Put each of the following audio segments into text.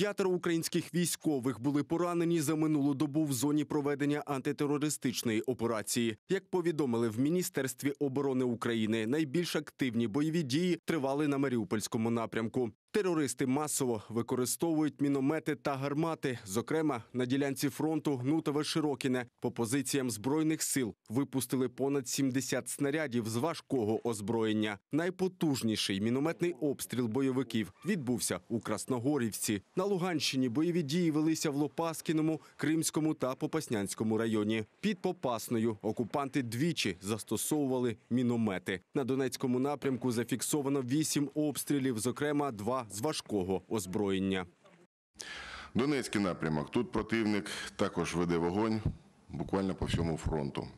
П'ятеро українських військових були поранені за минулу добу в зоні проведення антитерористичної операції. Як повідомили в Міністерстві оборони України, найбільш активні бойові дії тривали на Маріупольському напрямку. Терористи масово використовують міномети та гармати, зокрема на ділянці фронту Гнутове Широкіне. По позиціям збройних сил випустили понад 70 снарядів з важкого озброєння. Найпотужніший мінометний обстріл бойовиків відбувся у Красногорівці. На Луганщині бойові дії велися в Лопаскіному, Кримському та Попаснянському районі. Під Попасною окупанти двічі застосовували міномети. На Донецькому напрямку зафіксовано 8 обстрілів, зокрема два з важкого озброєння. Донецький напрямок. Тут противник також веде вогонь буквально по всьому фронту.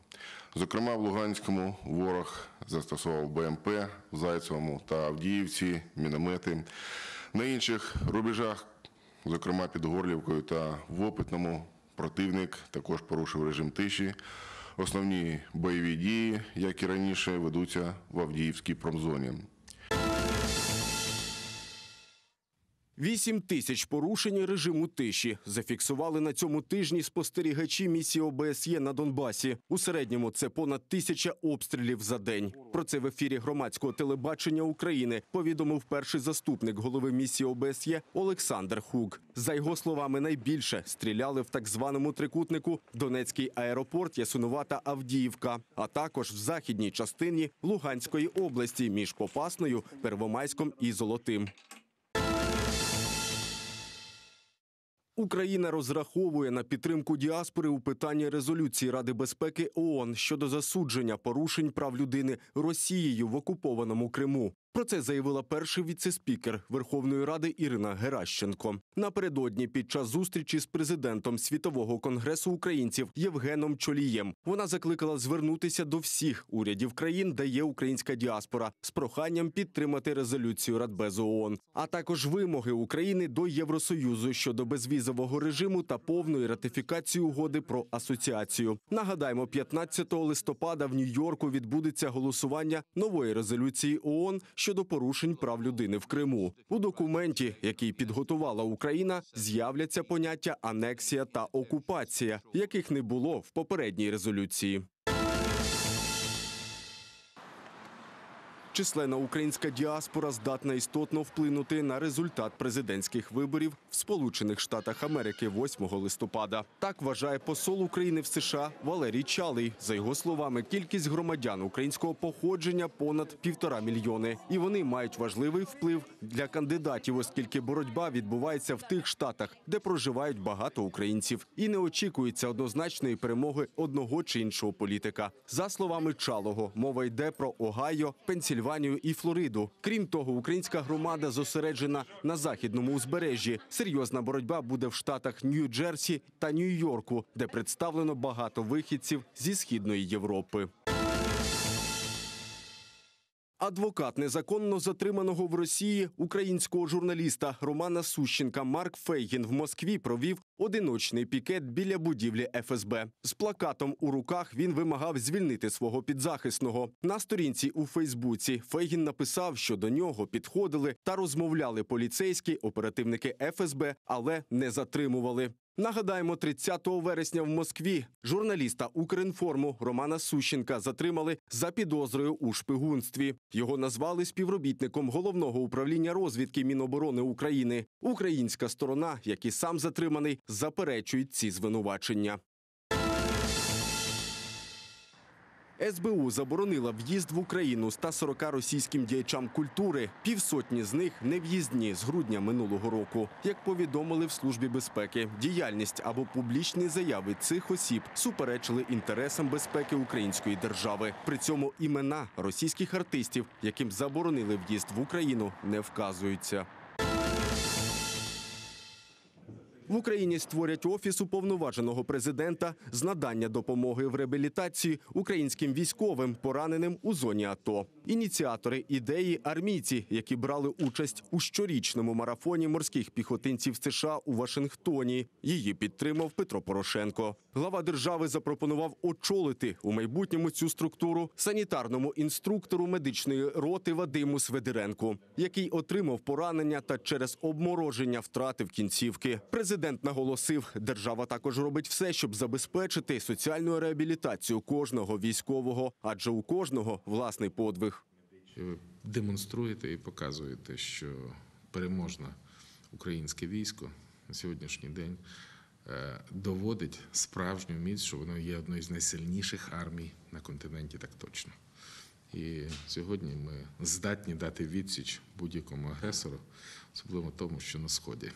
Зокрема, в Луганському ворог застосував БМП в Зайцевому та Авдіївці, міномети. На інших рубежах, зокрема під Горлівкою та в Опитному, противник також порушив режим тиші. Основні бойові дії, як і раніше, ведуться в Авдіївській промзоні. Вісім тисяч порушень режиму тиші зафіксували на цьому тижні спостерігачі місії ОБСЄ на Донбасі. У середньому це понад тисяча обстрілів за день. Про це в ефірі громадського телебачення України повідомив перший заступник голови місії ОБСЄ Олександр Хук. За його словами, найбільше стріляли в так званому трикутнику Донецький аеропорт Ясунувата Авдіївка, а також в західній частині Луганської області між Попасною, Первомайськом і Золотим. Україна розраховує на підтримку діаспори у питанні резолюції Ради безпеки ООН щодо засудження порушень прав людини Росією в окупованому Криму. Про це заявила перший віцеспікер Верховної Ради Ірина Геращенко напередодні під час зустрічі з президентом світового конгресу українців Євгеном Чолієм. Вона закликала звернутися до всіх урядів країн, де є українська діаспора, з проханням підтримати резолюцію Радбезу ООН, а також вимоги України до Євросоюзу щодо безвізового режиму та повної ратифікації угоди про асоціацію. Нагадаємо, 15 листопада в Нью-Йорку відбудеться голосування нової резолюції ООН щодо порушень прав людини в Криму. У документі, який підготувала Україна, з'являться поняття анексія та окупація, яких не було в попередній резолюції. Численна українська діаспора здатна істотно вплинути на результат президентських виборів в Сполучених Штатах Америки 8 листопада. Так вважає посол України в США Валерій Чалий. За його словами, кількість громадян українського походження понад півтора мільйони, і вони мають важливий вплив для кандидатів, оскільки боротьба відбувається в тих штатах, де проживають багато українців, і не очікується однозначної перемоги одного чи іншого політика. За словами Чалого, мова йде про Огайо, Пенсільванію. Пенсільванію і Флориду. Крім того, українська громада зосереджена на західному узбережжі. Серйозна боротьба буде в штатах Нью-Джерсі та Нью-Йорку, де представлено багато вихідців зі східної Європи. Адвокат незаконно затриманого в Росії українського журналіста Романа Сущенка Марк Фейгін в Москві провів одиночний пікет біля будівлі ФСБ. З плакатом у руках він вимагав звільнити свого підзахисного. На сторінці у Фейсбуці Фейгін написав, що до нього підходили та розмовляли поліцейські оперативники ФСБ, але не затримували. Нагадаємо, 30 вересня в Москві журналіста Укрінформу Романа Сущенка затримали за підозрою у шпигунстві. Його назвали співробітником головного управління розвідки Міноборони України. Українська сторона, як і сам затриманий, заперечують ці звинувачення. СБУ заборонила в'їзд в Україну 140 російським діячам культури. Півсотні з них не в'їзні з грудня минулого року. Як повідомили в службі безпеки, діяльність або публічні заяви цих осіб суперечили інтересам безпеки української держави. При цьому імена російських артистів, яким заборонили в'їзд в Україну, не вказуються. В Україні створять офіс уповноваженого президента з надання допомоги в реабілітації українським військовим, пораненим у зоні АТО. Ініціатори ідеї армійці, які брали участь у щорічному марафоні морських піхотинців США у Вашингтоні. Її підтримав Петро Порошенко. Глава держави запропонував очолити у майбутньому цю структуру санітарному інструктору медичної роти Вадиму Сведеренку, який отримав поранення та через обмороження втратив кінцівки. Президент Президент наголосив, держава також робить все, щоб забезпечити соціальну реабілітацію кожного військового, адже у кожного власний подвиг. Ви демонструєте і показуєте, що переможне українське військо на сьогоднішній день е, доводить справжню міць, що воно є одною з найсильніших армій на континенті, так точно. І сьогодні ми здатні дати відсіч будь-якому агресору, особливо тому, що на сході